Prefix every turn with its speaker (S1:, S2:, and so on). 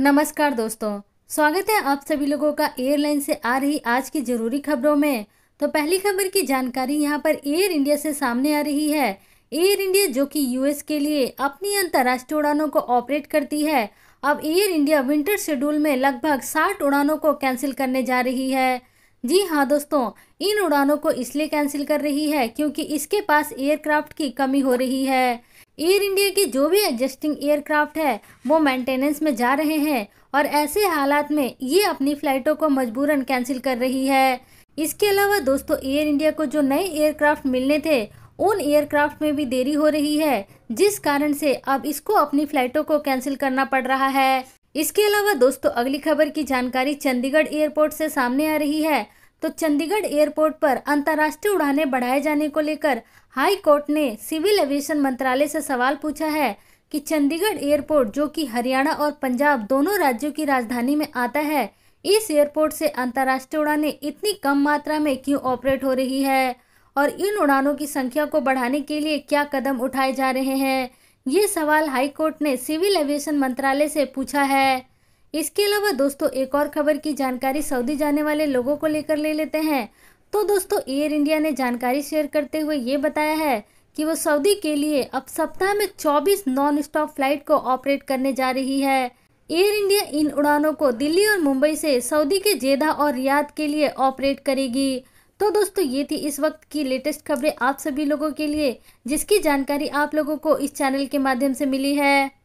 S1: नमस्कार दोस्तों स्वागत है आप सभी लोगों का एयरलाइन से आ रही आज की जरूरी खबरों में तो पहली खबर की जानकारी यहाँ पर एयर इंडिया से सामने आ रही है एयर इंडिया जो कि यूएस के लिए अपनी अंतर्राष्ट्रीय उड़ानों को ऑपरेट करती है अब एयर इंडिया विंटर शेड्यूल में लगभग साठ उड़ानों को कैंसिल करने जा रही है जी हाँ दोस्तों इन उड़ानों को इसलिए कैंसिल कर रही है क्योंकि इसके पास एयरक्राफ्ट की कमी हो रही है एयर इंडिया की जो भी एडजस्टिंग एयरक्राफ्ट है वो मेंटेनेंस में जा रहे हैं और ऐसे हालात में ये अपनी फ्लाइटों को मजबूरन कैंसिल कर रही है इसके अलावा दोस्तों एयर इंडिया को जो नए एयरक्राफ्ट मिलने थे उन एयरक्राफ्ट में भी देरी हो रही है जिस कारण से अब इसको अपनी फ्लाइटों को कैंसिल करना पड़ रहा है इसके अलावा दोस्तों अगली खबर की जानकारी चंडीगढ़ एयरपोर्ट से सामने आ रही है तो चंडीगढ़ एयरपोर्ट पर अंतर्राष्ट्रीय उड़ानें बढ़ाए जाने को लेकर हाई कोर्ट ने सिविल एविएशन मंत्रालय से सवाल पूछा है कि चंडीगढ़ एयरपोर्ट जो कि हरियाणा और पंजाब दोनों राज्यों की राजधानी में आता है इस एयरपोर्ट से अंतर्राष्ट्रीय उड़ानें इतनी कम मात्रा में क्यों ऑपरेट हो रही है और इन उड़ानों की संख्या को बढ़ाने के लिए क्या कदम उठाए जा रहे हैं ये सवाल हाईकोर्ट ने सिविल एविएशन मंत्रालय से पूछा है इसके अलावा दोस्तों एक और खबर की जानकारी सऊदी जाने वाले लोगों को लेकर ले लेते हैं तो दोस्तों एयर इंडिया ने जानकारी शेयर करते हुए ये बताया है कि वो सऊदी के लिए अब सप्ताह में 24 नॉन स्टॉप फ्लाइट को ऑपरेट करने जा रही है एयर इंडिया इन उड़ानों को दिल्ली और मुंबई से सऊदी के जेदा और रियाद के लिए ऑपरेट करेगी तो दोस्तों ये थी इस वक्त की लेटेस्ट खबरें आप सभी लोगों के लिए जिसकी जानकारी आप लोगों को इस चैनल के माध्यम से मिली है